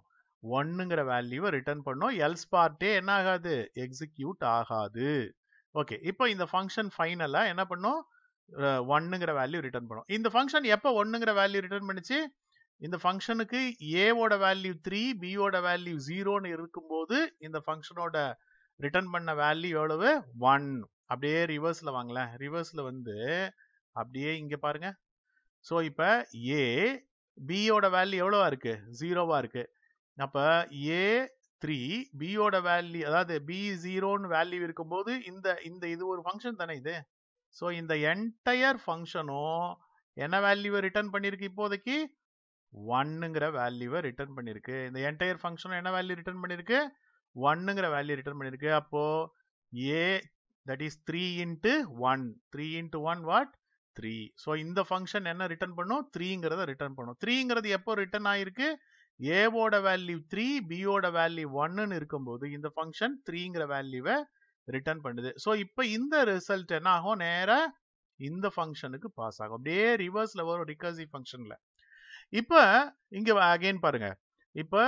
ஒன்னுங்கிற வேல்யூவை ரிட்டர்ன் பண்ணும் எல்ஸ் பார்ட்டே என்ன ஆகாது எக்ஸிக்யூட் ஆகாது ஓகே இப்போ இந்த ஃபங்க்ஷன் ஃபைனலாக என்ன பண்ணும் ஒன்னுங்கிற வேல்யூ ரிட்டர்ன் பண்ணும் இந்த ஃபங்க்ஷன் எப்போ ஒன்னுங்கிற வேல்யூ ரிட்டர்ன் பண்ணிச்சு இந்த ஃபங்க்ஷனுக்கு ஏவோட வேல்யூ த்ரீ பியோட வேல்யூ ஜீரோன்னு இருக்கும்போது இந்த ஃபங்க்ஷனோட ரிட்டர்ன் பண்ண வேல்யூ எவ்வளவு ஒன் அப்படியே ரிவர்ஸில் வாங்கலாம் ரிவர்ஸில் வந்து அப்படியே இங்கே பாருங்க ஸோ இப்போ ஏ பியோட வேல்யூ எவ்வளோவா இருக்கு ஜீரோவா இருக்கு அப்போ ஏ த்ரீ பியோட வேல்யூ அதாவது பி ஜீரோன்னு வேல்யூ இருக்கும்போது இந்த இந்த இது ஒரு ஃபங்க்ஷன் தானே இது ஸோ இந்த என்டையர் ஃபங்க்ஷனும் என்ன வேல்யூவை ரிட்டர்ன் பண்ணியிருக்கு இப்போதைக்கு ஒன்னுங்கிற வேல்யூவை ரிட்டர்ன் பண்ணியிருக்கு இந்த என்டையர் ஃபங்க்ஷன் என்ன வேல்யூ ரிட்டர்ன் பண்ணியிருக்கு ஒன்னுங்கிற வேல்யூ ரிட்டர்ன் பண்ணியிருக்கு அப்போ a that is three into one three into one what three so இந்த ஃபங்க்ஷன் என்ன ரிட்டர்ன் பண்ணும் த்ரீங்கிறத ரிட்டர்ன் பண்ணும் த்ரீங்கிறது எப்போ ரிட்டர்ன் ஆயிருக்கு ஏவோட வேல்யூ த்ரீ பியோட வேல்யூ ஒன்னு இருக்கும்போது இந்த ஃபங்க்ஷன் த்ரீங்கிற வேல்யூவை ரிட்டர்ன் பண்ணுது ஸோ இப்போ இந்த ரிசல்ட் என்ன ஆகும் நேராக இந்த ஃபங்க்ஷனுக்கு பாஸ் ஆகும் அப்படியே ரிவர்ஸில் வரும் ரிகர்சிவ் ஃபங்க்ஷனில் இப்போ இங்கே அகைன் பாருங்க இப்போ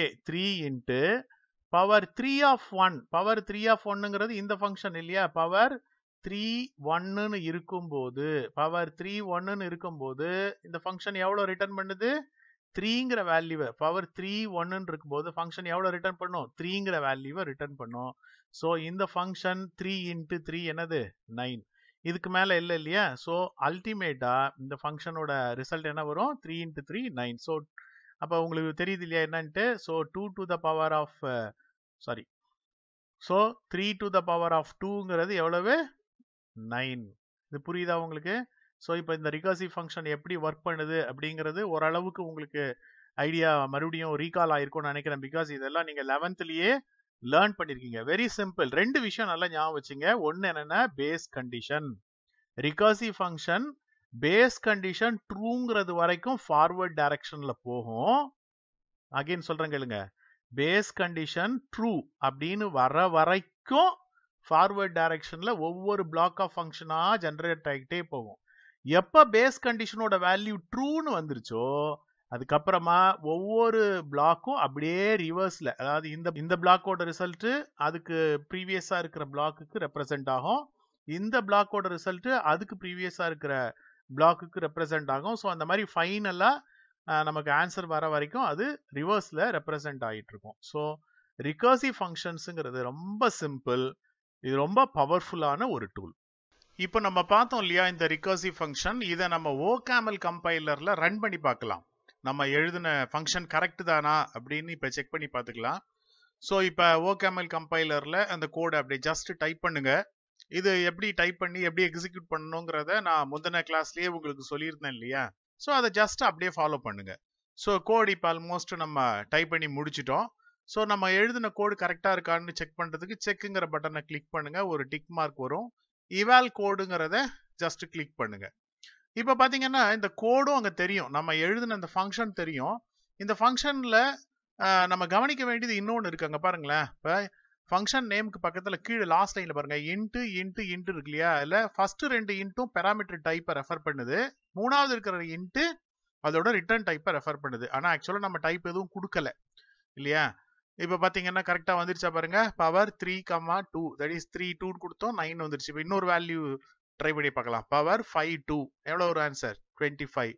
a three into power three of one power three of ஒன்னுங்கிறது இந்த ஃபங்க்ஷன் இல்லையா பவர் த்ரீ ஒன்னுன்னு இருக்கும்போது பவர் த்ரீ ஒன்னுன்னு இருக்கும்போது இந்த ஃபங்க்ஷன் எவ்வளோ ரிட்டர்ன் பண்ணுது த்ரீங்கிற வேல்யூவை பவர் த்ரீ ஒன்னுன்னு இருக்கும்போது ஃபங்க்ஷன் எவ்வளோ ரிட்டர்ன் பண்ணும் த்ரீங்கிற வேல்யூவை ரிட்டர்ன் பண்ணும் ஸோ இந்த ஃபங்க்ஷன் த்ரீ இன்ட்டு த்ரீ என்னது நைன் இதுக்கு மேலே இல்லை இல்லையா ஸோ அல்டிமேட்டாக இந்த ஃபங்க்ஷனோட ரிசல்ட் என்ன வரும் three into three nine so அப்போ உங்களுக்கு தெரியுது இல்லையா என்னன்ட்டு so two to the power of sorry so three to the power of டூங்கிறது எவ்வளவு நைன் இது புரியுதா உங்களுக்கு ஸோ இப்போ இந்த ரிகர்சிவ் ஃபங்க்ஷன் எப்படி ஒர்க் பண்ணுது அப்படிங்கிறது ஓரளவுக்கு உங்களுக்கு ஐடியா மறுபடியும் ரீகால் ஆயிருக்கும்னு நினைக்கிறேன் பிகாஸ் இதெல்லாம் நீங்கள் லெவன்த்லேயே லேர்ன் பண்ணிருக்கீங்க வெரி சிம்பிள் ரெண்டு விஷயம் நல்லா ஞாபகம் வச்சுங்க ஒன்னு என்னன்னா base condition recursive function base condition ட்ரூங்கிறது வரைக்கும் ஃபார்வர்ட் டைரக்ஷன்ல போகும் அகைன் சொல்றேன் கேளுங்க பேஸ் கண்டிஷன் ட்ரூ அப்படின்னு வர வரைக்கும் ஃபார்வர்ட் டைரக்ஷன்ல ஒவ்வொரு பிளாக் ஆஃப் ஃபங்க்ஷனாக ஜென்ரேட் ஆகிட்டே போகும் எப்ப பேஸ் கண்டிஷனோட வேல்யூ ட்ரூன்னு வந்துருச்சோ அதுக்கப்புறமா ஒவ்வொரு பிளாக்கும் அப்படியே ரிவர்ஸில் அதாவது இந்த இந்த பிளாக்கோட ரிசல்ட்டு அதுக்கு ப்ரீவியஸாக இருக்கிற பிளாக்குக்கு ரெப்ரசென்ட் ஆகும் இந்த பிளாக்கோட ரிசல்ட்டு அதுக்கு ப்ரீவியஸாக இருக்கிற பிளாக்குக்கு ரெப்ரசென்ட் ஆகும் ஸோ அந்த மாதிரி ஃபைனலாக நமக்கு ஆன்சர் வர வரைக்கும் அது ரிவர்ஸில் ரெப்ரசென்ட் ஆகிட்டு இருக்கும் ஸோ ரிகர்சிவ் ஃபங்க்ஷன்ஸுங்கிறது ரொம்ப சிம்பிள் இது ரொம்ப பவர்ஃபுல்லான ஒரு டூல் இப்போ நம்ம பார்த்தோம் இல்லையா இந்த ரிகர்சிவ் ஃபங்க்ஷன் இதை நம்ம ஓகேமல் கம்பைலரில் ரன் பண்ணி பார்க்கலாம் நம்ம எழுதின ஃபங்க்ஷன் கரெக்டு தானா அப்படின்னு இப்போ செக் பண்ணி பார்த்துக்கலாம் ஸோ இப்போ ஓகேமல் கம்பைலரில் அந்த கோடை அப்படி ஜஸ்ட் டைப் பண்ணுங்க இது எப்படி டைப் பண்ணி எப்படி எக்ஸிக்யூட் பண்ணணுங்கிறத நான் முந்தின கிளாஸ்லேயே உங்களுக்கு சொல்லியிருந்தேன் இல்லையா ஸோ அதை ஜஸ்ட் அப்படியே ஃபாலோ பண்ணுங்க ஸோ கோடு இப்போ ஆல்மோஸ்ட் நம்ம டைப் பண்ணி முடிச்சிட்டோம் ஸோ நம்ம எழுதின கோடு கரெக்டாக இருக்கான்னு செக் பண்ணுறதுக்கு செக்குங்கிற பட்டனை கிளிக் பண்ணுங்க ஒரு டிக் மார்க் வரும் இவால் கோடுங்கிறத ஜஸ்ட் கிளிக் பண்ணுங்க இப்போ பார்த்தீங்கன்னா இந்த கோடும் அங்கே தெரியும் நம்ம எழுதின இந்த ஃபங்க்ஷன் தெரியும் இந்த ஃபங்க்ஷனில் நம்ம கவனிக்க வேண்டியது இன்னொன்று இருக்குது பாருங்களேன் இப்போ ஃபங்க்ஷன் நேமுக்கு பக்கத்தில் கீழே லாஸ்ட் லைனில் பாருங்கள் இன்ட்டு இன்ட்டு இன்ட்டு இருக்கு இல்லையா இல்லை ஃபஸ்ட்டு ரெண்டு இன்ட்டும் பெராமீட்டர் டைப்பை ரெஃபர் பண்ணுது மூணாவது இருக்கிற இன்ட்டு அதோட ரிட்டர்ன் டைப்பை ரெஃபர் பண்ணுது ஆனால் ஆக்சுவலாக நம்ம டைப் எதுவும் கொடுக்கல இல்லையா இப்போ பார்த்தீங்கன்னா கரெக்டாக வந்துருச்சா பாருங்க power three comma two that is three டூன்னு கொடுத்தோம் நைன் வந்துருச்சு இப்போ இன்னொரு வேல்யூ ட்ரை பண்ணி பார்க்கலாம் பவர் ஃபைவ் டூ எவ்வளோ ஒரு ஆன்சர் டுவெண்ட்டி ஃபைவ்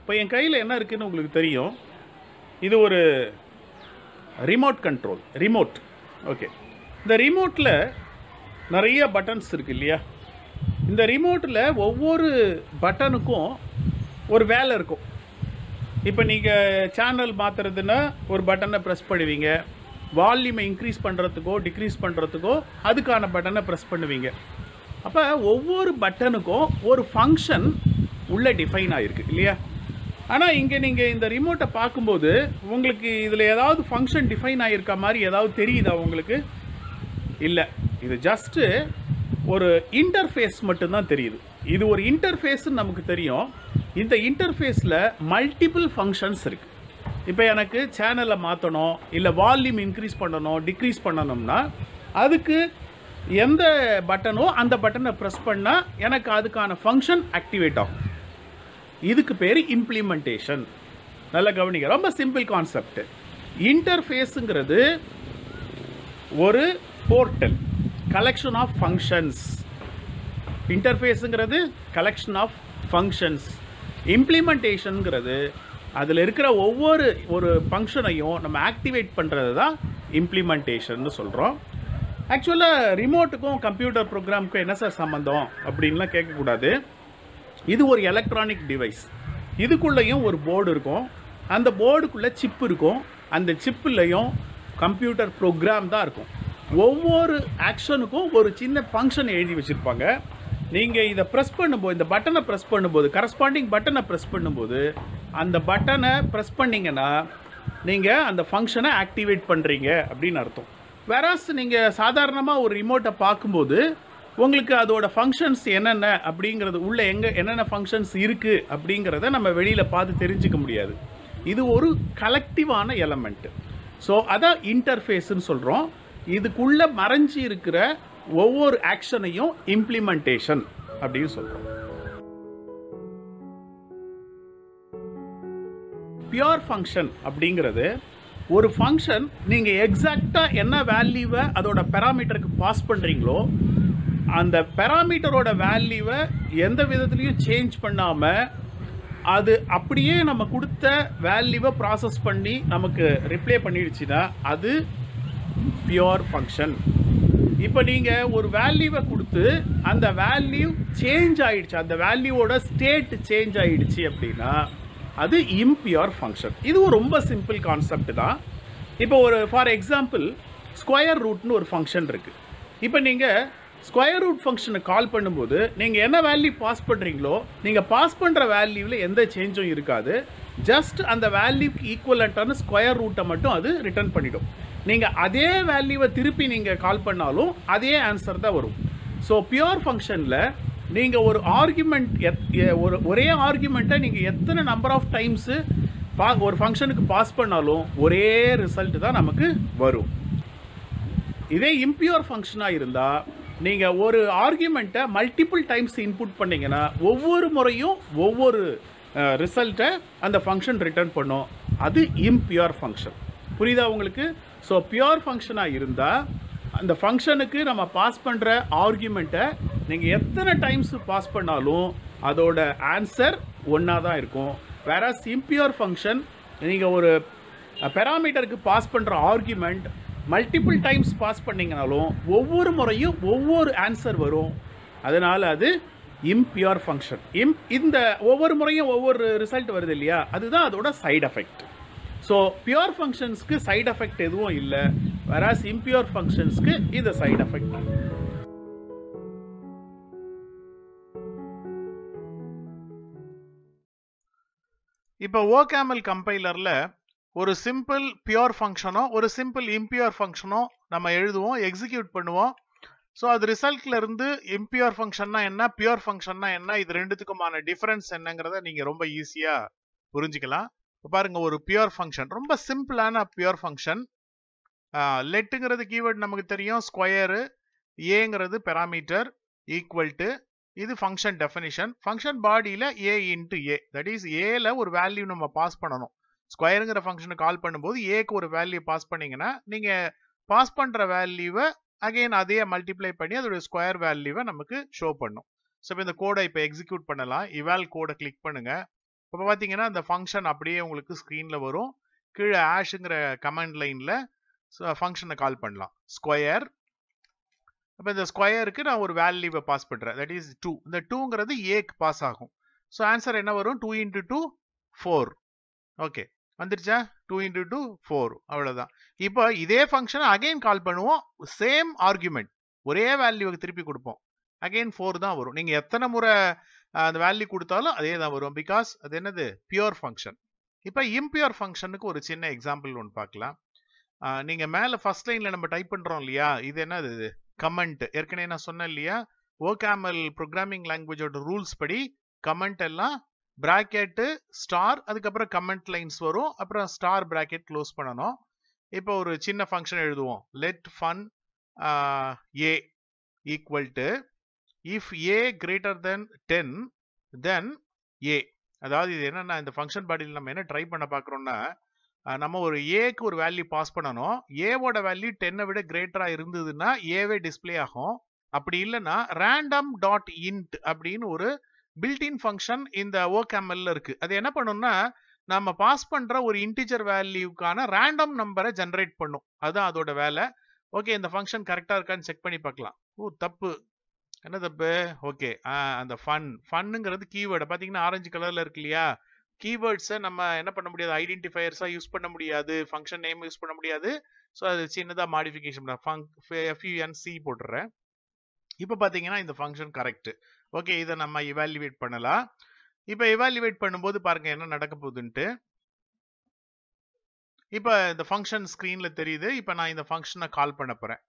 இப்போ என் கையில் என்ன இருக்குதுன்னு உங்களுக்கு தெரியும் இது ஒரு ரிமோட் கண்ட்ரோல் ரிமோட் ஓகே இந்த ரிமோட்டில் நிறைய பட்டன்ஸ் இருக்குது இல்லையா இந்த ரிமோட்டில் ஒவ்வொரு பட்டனுக்கும் ஒரு வேலை இருக்கும் இப்போ நீங்கள் சேனல் மாற்றுறதுன்னா ஒரு பட்டனை ப்ரெஸ் பண்ணுவீங்க வால்யூமை இன்க்ரீஸ் பண்ணுறதுக்கோ டிக்ரீஸ் பண்ணுறதுக்கோ அதுக்கான பட்டனை ப்ரெஸ் பண்ணுவீங்க அப்போ ஒவ்வொரு பட்டனுக்கும் ஒரு ஃபங்க்ஷன் உள்ளே டிஃபைன் ஆகிருக்கு இல்லையா ஆனால் இங்கே நீங்கள் இந்த ரிமோட்டை பார்க்கும்போது உங்களுக்கு இதில் ஏதாவது ஃபங்க்ஷன் டிஃபைன் ஆகிருக்க மாதிரி ஏதாவது தெரியுதா உங்களுக்கு இல்லை இது ஜஸ்ட்டு ஒரு இன்டர்ஃபேஸ் மட்டும்தான் தெரியுது இது ஒரு இன்டர்ஃபேஸ்ன்னு நமக்கு தெரியும் இந்த இன்டர்ஃபேஸில் மல்டிபிள் ஃபங்க்ஷன்ஸ் இருக்குது இப்போ எனக்கு சேனலை மாற்றணும் இல்லை வால்யூம் இன்க்ரீஸ் பண்ணணும் டிக்ரீஸ் பண்ணணும்னா அதுக்கு எந்த பட்டனோ அந்த பட்டனை ப்ரெஸ் பண்ணால் எனக்கு அதுக்கான ஃபங்க்ஷன் ஆக்டிவேட் ஆகும் இதுக்கு பேர் இம்ப்ளிமெண்டேஷன் நல்லா கவனிக்க ரொம்ப சிம்பிள் கான்செப்ட் இன்டர்ஃபேஸுங்கிறது ஒரு போர்ட்டல் கலெக்ஷன் ஆஃப் ஃபங்க்ஷன்ஸ் இன்டர்ஃபேஸுங்கிறது கலெக்ஷன் ஆஃப் ஃபங்க்ஷன்ஸ் இம்ப்ளிமெண்டேஷனுங்கிறது அதில் இருக்கிற ஒவ்வொரு ஒரு ஃபங்க்ஷனையும் நம்ம ஆக்டிவேட் பண்ணுறது தான் இம்ப்ளிமெண்டேஷன் சொல்கிறோம் ஆக்சுவலாக ரிமோட்டுக்கும் கம்ப்யூட்டர் ப்ரோக்ராமுக்கும் என்ன சார் சம்மந்தம் அப்படின்லாம் கேட்கக்கூடாது இது ஒரு எலக்ட்ரானிக் டிவைஸ் இதுக்குள்ளேயும் ஒரு போர்டு இருக்கும் அந்த போர்டுக்குள்ளே சிப்பு இருக்கும் அந்த சிப்புலேயும் கம்ப்யூட்டர் ப்ரோக்ராம் தான் இருக்கும் ஒவ்வொரு ஆக்ஷனுக்கும் ஒரு சின்ன ஃபங்க்ஷன் எழுதி வச்சுருப்பாங்க நீங்கள் இதை ப்ரெஸ் பண்ணும்போது இந்த பட்டனை ப்ரெஸ் பண்ணும்போது கரஸ்பாண்டிங் பட்டனை ப்ரெஸ் பண்ணும்போது அந்த பட்டனை ப்ரெஸ் பண்ணிங்கன்னா நீங்கள் அந்த ஃபங்க்ஷனை ஆக்டிவேட் பண்ணுறீங்க அப்படின்னு அர்த்தம் வேறாஸ் நீங்கள் சாதாரணமாக ஒரு ரிமோட்டை பார்க்கும்போது உங்களுக்கு அதோட ஃபங்க்ஷன்ஸ் என்னென்ன அப்படிங்கிறது உள்ளே எங்கே என்னென்ன ஃபங்க்ஷன்ஸ் இருக்குது அப்படிங்கிறத நம்ம வெளியில் பார்த்து தெரிஞ்சுக்க முடியாது இது ஒரு கலெக்டிவான எலமெண்ட்டு ஸோ அதான் இன்டர்ஃபேஸுன்னு சொல்கிறோம் இதுக்குள்ளே மறைஞ்சி இருக்கிற ஒவ்வொரு ஆக்ஷனையும் இம்ப்ளிமெண்டேஷன் அப்படின்னு சொல்கிறோம் பியோர் ஃபங்க்ஷன் அப்படிங்கிறது ஒரு ஃபங்க்ஷன் நீங்கள் எக்ஸாக்டாக என்ன வேல்யூவை அதோட பேராமீட்டருக்கு பாஸ் பண்ணுறீங்களோ அந்த பேராமீட்டரோட வேல்யூவை எந்த விதத்துலையும் சேஞ்ச் பண்ணாமல் அது அப்படியே நம்ம கொடுத்த வேல்யூவை ப்ராசஸ் பண்ணி நமக்கு ரிப்ளை பண்ணிடுச்சுன்னா அது பியோர் ஃபங்க்ஷன் இப்போ நீங்கள் ஒரு வேல்யூவை கொடுத்து அந்த வேல்யூ சேஞ்ச் ஆகிடுச்சு அந்த வேல்யூவோட ஸ்டேட் சேஞ்ச் ஆகிடுச்சு அப்படின்னா அது இம்பியூர் ஃபங்க்ஷன் இதுவும் ரொம்ப சிம்பிள் கான்செப்ட் தான் இப்போ ஒரு ஃபார் எக்ஸாம்பிள் ஸ்கொயர் ரூட்னு ஒரு ஃபங்க்ஷன் இருக்குது இப்போ நீங்கள் ஸ்கொயர் ரூட் ஃபங்க்ஷனை கால் பண்ணும்போது நீங்கள் என்ன வேல்யூ பாஸ் பண்ணுறீங்களோ நீங்கள் பாஸ் பண்ணுற வேல்யூவில் எந்த சேஞ்சும் இருக்காது ஜஸ்ட் அந்த வேல்யூக்கு ஈக்குவலண்ட்டான ஸ்கொயர் ரூட்டை மட்டும் அது ரிட்டர்ன் பண்ணிடும் நீங்கள் அதே வேல்யூவை திருப்பி நீங்கள் கால் பண்ணாலும் அதே ஆன்சர் தான் வரும் ஸோ பியூர் ஃபங்க்ஷனில் நீங்கள் ஒரு ஆர்குமெண்ட் எத் ஒரு ஒரே ஆர்குமெண்ட்டை நீங்கள் எத்தனை நம்பர் ஆஃப் டைம்ஸு பா ஒரு ஃபங்க்ஷனுக்கு பாஸ் பண்ணாலும் ஒரே ரிசல்ட் தான் நமக்கு வரும் இதே இம்பியூர் ஃபங்க்ஷனாக இருந்தால் நீங்கள் ஒரு ஆர்குமெண்ட்டை மல்டிபிள் டைம்ஸ் இன்புட் பண்ணிங்கன்னா ஒவ்வொரு முறையும் ஒவ்வொரு ரிசல்ட்டை அந்த ஃபங்க்ஷன் ரிட்டர்ன் பண்ணும் அது இம்பியூர் ஃபங்க்ஷன் புரியுதா உங்களுக்கு ஸோ பியோர் ஃபங்க்ஷனாக இருந்தால் அந்த ஃபங்க்ஷனுக்கு நம்ம பாஸ் பண்ணுற ஆர்கியூமெண்ட்டை நீங்கள் எத்தனை டைம்ஸ் பாஸ் பண்ணாலும் அதோட ஆன்சர் ஒன்றா தான் இருக்கும் வேற இம்பியூர் ஃபங்க்ஷன் நீங்கள் ஒரு பெராமீட்டருக்கு பாஸ் பண்ணுற ஆர்கியூமெண்ட் மல்டிபிள் டைம்ஸ் பாஸ் பண்ணிங்கனாலும் ஒவ்வொரு முறையும் ஒவ்வொரு ஆன்சர் வரும் அதனால் அது இம்பியூர் ஃபங்க்ஷன் இம் இந்த ஒவ்வொரு முறையும் ஒவ்வொரு ரிசல்ட் வருது இல்லையா அதுதான் அதோட சைட் எஃபெக்ட் ஸோ பியூர் ஃபங்க்ஷன்ஸ்க்கு சைட் எஃபெக்ட் எதுவும் இல்லை வராஸ் இம்பியூர் ஃபங்க்ஷன்ஸ்க்கு இது சைட் எஃபெக்ட் இப்போ ஓகேமல் கம்பைலரில் ஒரு சிம்பிள் பியூர் ஃபங்க்ஷனோ ஒரு சிம்பிள் இம்பியூர் ஃபங்க்ஷனோ நம்ம எழுதுவோம் எக்ஸிக்யூட் பண்ணுவோம் ஸோ அது ரிசல்ட்ல இருந்து இம்பியூர் ஃபங்க்ஷன்னா என்ன பியூர் ஃபங்க்ஷன்னா என்ன இது ரெண்டுத்துக்குமான டிஃபரன்ஸ் என்னங்கிறத நீங்கள் ரொம்ப ஈஸியாக புரிஞ்சுக்கலாம் இப்போ பாருங்கள் ஒரு பியூர் ஃபங்க்ஷன் ரொம்ப சிம்பிளான பியூர் ஃபங்க்ஷன் லெட்டுங்கிறது கீவேர்டு நமக்கு தெரியும் ஸ்கொயரு ஏங்கிறது பெராமீட்டர் ஈக்குவல் டு இது ஃபங்க்ஷன் டெஃபினிஷன் ஃபங்க்ஷன் பாடியில் a into a that is ஏல ஒரு வேல்யூ நம்ம பாஸ் பண்ணணும் ஸ்கொயருங்கிற ஃபங்க்ஷனை கால் பண்ணும்போது ஏக்கு ஒரு வேல்யூ பாஸ் பண்ணிங்கன்னா நீங்கள் பாஸ் பண்ணுற வேல்யூவை அகெயின் அதே மல்டிப்ளை பண்ணி அதோடைய ஸ்கொயர் வேல்யூவை நமக்கு ஷோ பண்ணும் ஸோ இப்போ இந்த கோடை இப்போ எக்ஸிக்யூட் பண்ணலாம் இவால் கோடை கிளிக் பண்ணுங்கள் இப்போ பார்த்தீங்கன்னா அந்த ஃபங்க்ஷன் அப்படியே உங்களுக்கு ஸ்க்ரீனில் வரும் கீழே ஆஷுங்கிற கமெண்ட் லைனில் ஃபங்க்ஷனை கால் பண்ணலாம் ஸ்கொயர் அப்போ இந்த ஸ்கொயருக்கு நான் ஒரு வேல்யூவை பாஸ் பண்ணுறேன் தட் இஸ் டூ இந்த டூங்கிறது ஏக்கு பாஸ் ஆகும் ஸோ ஆன்சர் என்ன வரும் two into two four okay வந்துருச்சா டூ இன்ட்டு டூ ஃபோர் அவ்வளோதான் இப்போ இதே ஃபங்க்ஷனை அகெயின் கால் பண்ணுவோம் சேம் ஆர்குமெண்ட் ஒரே வேல்யூவை திருப்பி கொடுப்போம் அகெயின் ஃபோர் தான் வரும் நீங்கள் எத்தனை முறை அந்த வேல்யூ கொடுத்தாலும் அதே தான் வரும் பிகாஸ் அது என்னது பியூர் ஃபங்க்ஷன் இப்போ இம்பியூர் ஃபங்க்ஷனுக்கு ஒரு சின்ன எக்ஸாம்பிள் ஒன்று பார்க்கலாம் நீங்கள் மேலே ஃபர்ஸ்ட் லைனில் நம்ம டைப் பண்ணுறோம் இல்லையா இது என்னது இது கமெண்ட் ஏற்கனவே நான் சொன்னேன் இல்லையா ஓகேமல் ப்ரோக்ராமிங் லாங்குவேஜோட ரூல்ஸ் படி கமெண்ட் எல்லாம் பிராக்கெட்டு ஸ்டார் அதுக்கப்புறம் கமெண்ட் லைன்ஸ் வரும் அப்புறம் ஸ்டார் பிராக்கெட் க்ளோஸ் பண்ணணும் இப்போ ஒரு சின்ன ஃபங்க்ஷன் எழுதுவோம் let fun a equal to if a greater than ten then a அதாவது இது என்னென்னா இந்த ஃபங்க்ஷன் பாடியில் நம்ம என்ன ட்ரை பண்ண பார்க்குறோம்னா நம்ம ஒரு ஏக்கு ஒரு வேல்யூ பாஸ் பண்ணணும் ஏவோட வேல்யூ டென்னை விட கிரேட்டராக இருந்ததுன்னா ஏவே டிஸ்பிளே ஆகும் அப்படி இல்லைன்னா ரேண்டம் டாட் இன்ட் அப்படின்னு ஒரு பில்டின் ஃபங்க்ஷன் இந்த ஓகேம்எல்ல இருக்கு அது என்ன பண்ணும்னா நம்ம பாஸ் பண்ற ஒரு இன்டிஜர் வேல்யூக்கான ரேண்டம் நம்பரை ஜென்ரேட் பண்ணும் அதுதான் அதோட வேலை ஓகே இந்த ஃபங்க்ஷன் கரெக்டாக இருக்கான்னு செக் பண்ணி பார்க்கலாம் ஓ தப்பு என்ன தப்பு ஓகே அந்த ஃபன் ஃபன்னுங்கிறது கீவேர்டு பார்த்தீங்கன்னா ஆரஞ்சு கலரில் இருக்கு இல்லையா கீவேர்ட்ஸை நம்ம என்ன பண்ண முடியாது ஐடென்டிஃபயர்ஸாக யூஸ் பண்ண முடியாது ஃபங்க்ஷன் நேம் யூஸ் பண்ண முடியாது ஸோ அது சின்னதாக மாடிஃபிகேஷன் ஃபங் சி போட்டுறேன் இப்போ பார்த்தீங்கன்னா இந்த ஃபங்க்ஷன் கரெக்ட் ஓகே இதை நம்ம இவாலுவேட் பண்ணலாம் இப்போ இவாலுவேட் பண்ணும்போது பாருங்கள் என்ன நடக்க போகுதுன்ட்டு இப்போ இந்த ஃபங்க்ஷன் ஸ்க்ரீனில் தெரியுது இப்போ நான் இந்த ஃபங்க்ஷனை கால் பண்ண போகிறேன்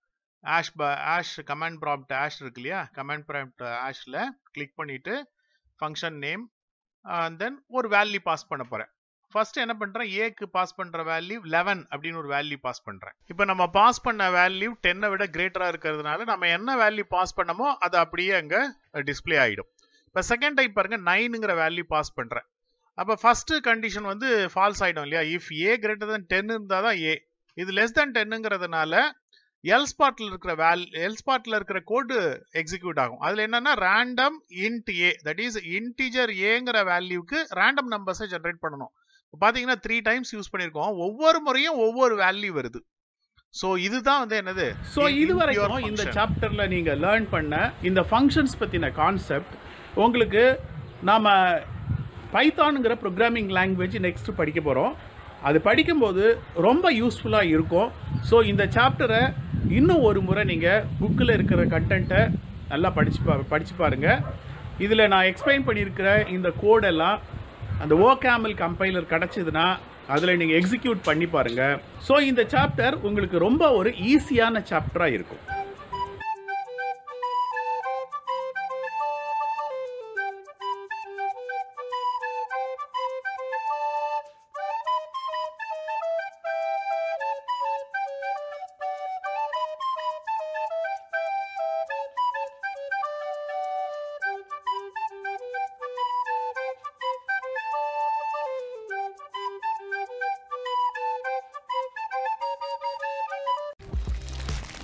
hash hash command prompt hash இருக்கு இல்லையா கமாண்ட் ப்ராப்ட் ஆஷில் கிளிக் பண்ணிவிட்டு ஃபங்க்ஷன் நேம் அண்ட் தென் ஒரு வேல்யூ பாஸ் பண்ண போகிறேன் ஃபர்ஸ்ட் என்ன பண்ணுறேன் ஏக்கு பாஸ் பண்ணுற வேல்யூ லெவன் அப்படின்னு ஒரு வேல்யூ பாஸ் பண்ணுறேன் இப்போ நம்ம பாஸ் பண்ண வேல்யூ டென்னை விட கிரேட்டராக இருக்கிறதுனால நம்ம என்ன வேல்யூ பாஸ் பண்ணமோ அது அப்படியே அங்கே டிஸ்பிளே ஆகிடும் இப்போ செகண்ட் டைப் பாருங்கள் நைனுங்கிற வேல்யூ பாஸ் பண்ணுறேன் அப்போ ஃபஸ்ட்டு கண்டிஷன் வந்து ஃபால்ஸ் ஆகிடும் இல்லையா if a greater than ten இருந்தால் தான் ஏ இது லெஸ் தென் டென்னுங்கிறதுனால எல் ஸ்பாட்ல இருக்கிற வேல் எல் ஸ்பாட்ல இருக்கிற கோடு எக்ஸிக்யூட் ஆகும் அதில் என்னன்னா random int a that is integer ஏங்கிற வேல்யூக்கு ரேண்டம் நம்பர்ஸை ஜென்ரேட் பண்ணணும் பாத்தீங்கன்னா பார்த்தீங்கன்னா த்ரீ டைம்ஸ் யூஸ் பண்ணியிருக்கோம் ஒவ்வொரு முறையும் ஒவ்வொரு வேல்யூ வருது ஸோ இதுதான் வந்து என்னது ஸோ இது வரைக்கும் இந்த சாப்டரில் நீங்கள் லேர்ன் பண்ண இந்த ஃபங்க்ஷன்ஸ் பற்றின கான்செப்ட் உங்களுக்கு நாம் பைத்தானுங்கிற ப்ரோக்ராமிங் லாங்குவேஜ் நெக்ஸ்ட் படிக்க போகிறோம் அது படிக்கும்போது ரொம்ப யூஸ்ஃபுல்லாக இருக்கும் ஸோ இந்த சாப்டரை இன்னும் ஒரு முறை நீங்கள் புக்கில் இருக்கிற கண்டென்ட்டை நல்லா படிச்சு பா படித்து பாருங்கள் இதில் நான் எக்ஸ்பிளைன் பண்ணியிருக்கிற இந்த கோடெல்லாம் அந்த ஓகேமல் கம்பைலர் கிடச்சிதுன்னா அதில் நீங்கள் எக்ஸிக்யூட் பண்ணி பாருங்கள் ஸோ இந்த சாப்டர் உங்களுக்கு ரொம்ப ஒரு ஈஸியான சாப்டராக இருக்கும்